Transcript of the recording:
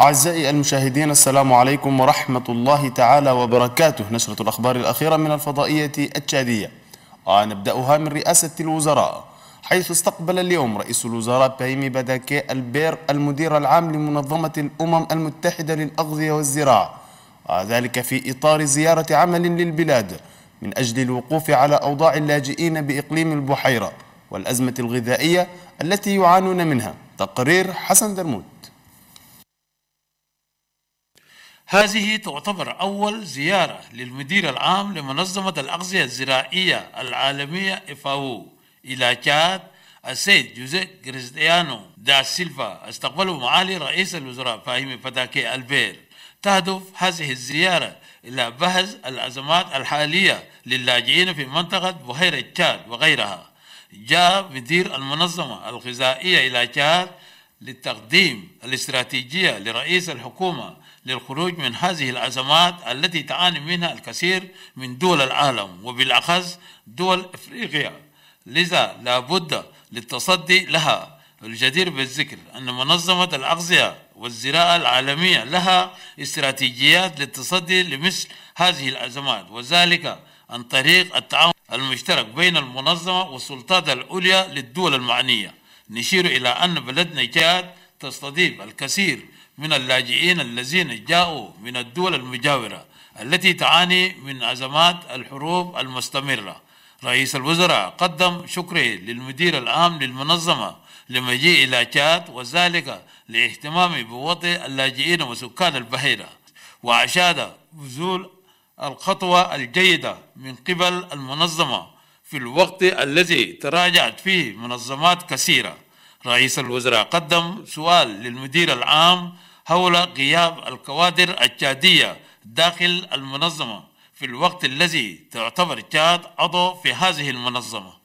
أعزائي المشاهدين السلام عليكم ورحمة الله تعالى وبركاته نشرة الأخبار الأخيرة من الفضائية التشادية ونبدأها من رئاسة الوزراء حيث استقبل اليوم رئيس الوزراء بايمي بداكي البير المدير العام لمنظمة الأمم المتحدة للأغذية والزراعة وذلك في إطار زيارة عمل للبلاد من أجل الوقوف على أوضاع اللاجئين بإقليم البحيرة والأزمة الغذائية التي يعانون منها تقرير حسن درمود هذه تعتبر أول زيارة للمدير العام لمنظمة الأغذية الزراعية العالمية FAO إلى تشاد السيد جوزيف كريستيانو دا سيلفا استقبله معالي رئيس الوزراء فاهمي فتاكي البير تهدف هذه الزيارة إلى بحث الأزمات الحالية للاجئين في منطقة بحيرة تشاد وغيرها جاء مدير المنظمة الغذائية إلى تشاد لتقديم الاستراتيجية لرئيس الحكومة للخروج من هذه الأزمات التي تعاني منها الكثير من دول العالم وبالأخص دول إفريقيا لذا لابد للتصدي لها الجدير بالذكر أن منظمة الأغذية والزراعة العالمية لها استراتيجيات للتصدي لمثل هذه الأزمات وذلك عن طريق التعاون المشترك بين المنظمة والسلطات العليا للدول المعنية نشير إلى أن بلدنا جاءت تستضيف الكثير من اللاجئين الذين جاءوا من الدول المجاورة التي تعاني من أزمات الحروب المستمرة رئيس الوزراء قدم شكره للمدير العام للمنظمة لمجيء إلى تشاد وذلك لاهتمامه بوضع اللاجئين وسكان البحيرة وأشاد بذول الخطوة الجيدة من قبل المنظمة في الوقت الذي تراجعت فيه منظمات كثيرة رئيس الوزراء قدم سؤال للمدير العام حول غياب الكوادر التشادية داخل المنظمة في الوقت الذي تعتبر تشاد عضو في هذه المنظمه